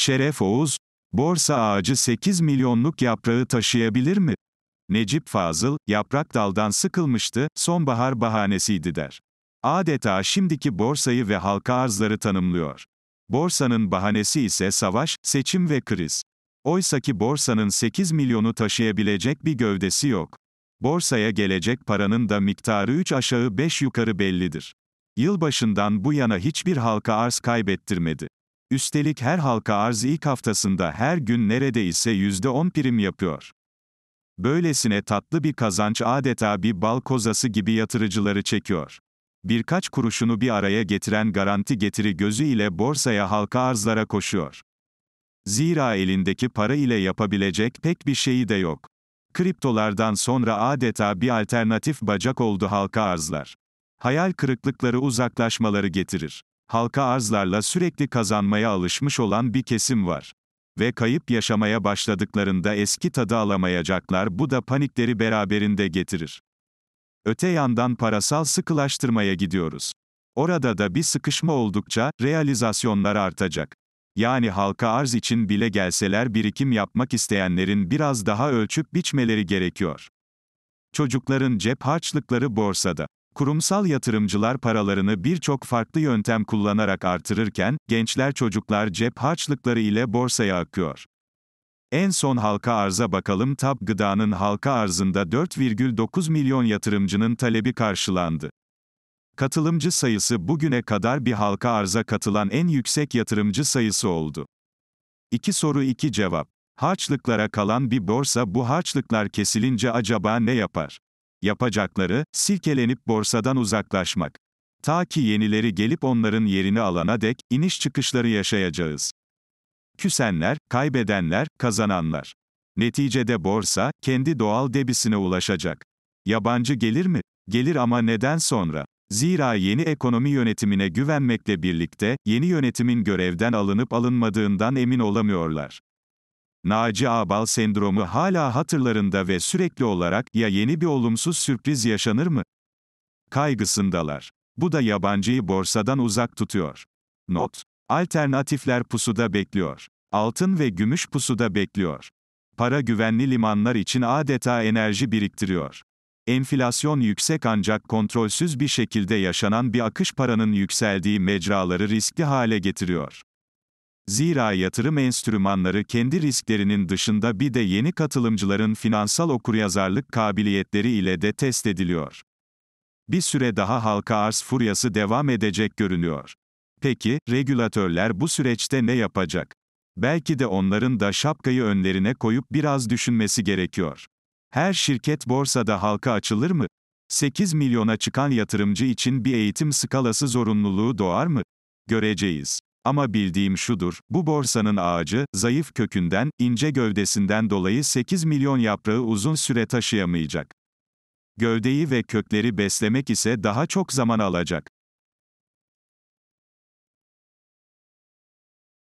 Şeref Oğuz, borsa ağacı 8 milyonluk yaprağı taşıyabilir mi? Necip Fazıl, yaprak daldan sıkılmıştı, sonbahar bahanesiydi der. Adeta şimdiki borsayı ve halka arzları tanımlıyor. Borsanın bahanesi ise savaş, seçim ve kriz. Oysaki borsanın 8 milyonu taşıyabilecek bir gövdesi yok. Borsaya gelecek paranın da miktarı 3 aşağı 5 yukarı bellidir. Yılbaşından bu yana hiçbir halka arz kaybettirmedi. Üstelik her halka arz ilk haftasında her gün neredeyse on prim yapıyor. Böylesine tatlı bir kazanç adeta bir bal kozası gibi yatırıcıları çekiyor. Birkaç kuruşunu bir araya getiren garanti getiri gözü ile borsaya halka arzlara koşuyor. Zira elindeki para ile yapabilecek pek bir şeyi de yok. Kriptolardan sonra adeta bir alternatif bacak oldu halka arzlar. Hayal kırıklıkları uzaklaşmaları getirir halka arzlarla sürekli kazanmaya alışmış olan bir kesim var. Ve kayıp yaşamaya başladıklarında eski tadı alamayacaklar bu da panikleri beraberinde getirir. Öte yandan parasal sıkılaştırmaya gidiyoruz. Orada da bir sıkışma oldukça, realizasyonlar artacak. Yani halka arz için bile gelseler birikim yapmak isteyenlerin biraz daha ölçüp biçmeleri gerekiyor. Çocukların cep harçlıkları borsada. Kurumsal yatırımcılar paralarını birçok farklı yöntem kullanarak artırırken, gençler çocuklar cep harçlıkları ile borsaya akıyor. En son halka arza bakalım TAP Gıda'nın halka arzında 4,9 milyon yatırımcının talebi karşılandı. Katılımcı sayısı bugüne kadar bir halka arza katılan en yüksek yatırımcı sayısı oldu. İki soru iki cevap. Harçlıklara kalan bir borsa bu harçlıklar kesilince acaba ne yapar? Yapacakları, silkelenip borsadan uzaklaşmak. Ta ki yenileri gelip onların yerini alana dek, iniş çıkışları yaşayacağız. Küsenler, kaybedenler, kazananlar. Neticede borsa, kendi doğal debisine ulaşacak. Yabancı gelir mi? Gelir ama neden sonra? Zira yeni ekonomi yönetimine güvenmekle birlikte, yeni yönetimin görevden alınıp alınmadığından emin olamıyorlar. Naci Abal sendromu hala hatırlarında ve sürekli olarak ya yeni bir olumsuz sürpriz yaşanır mı? Kaygısındalar. Bu da yabancıyı borsadan uzak tutuyor. Not. Alternatifler pusuda bekliyor. Altın ve gümüş pusuda bekliyor. Para güvenli limanlar için adeta enerji biriktiriyor. Enflasyon yüksek ancak kontrolsüz bir şekilde yaşanan bir akış paranın yükseldiği mecraları riskli hale getiriyor. Zira yatırım enstrümanları kendi risklerinin dışında bir de yeni katılımcıların finansal okuryazarlık kabiliyetleri ile de test ediliyor. Bir süre daha halka arz furyası devam edecek görünüyor. Peki, regülatörler bu süreçte ne yapacak? Belki de onların da şapkayı önlerine koyup biraz düşünmesi gerekiyor. Her şirket borsada halka açılır mı? 8 milyona çıkan yatırımcı için bir eğitim skalası zorunluluğu doğar mı? Göreceğiz. Ama bildiğim şudur, bu borsanın ağacı, zayıf kökünden, ince gövdesinden dolayı 8 milyon yaprağı uzun süre taşıyamayacak. Gövdeyi ve kökleri beslemek ise daha çok zaman alacak.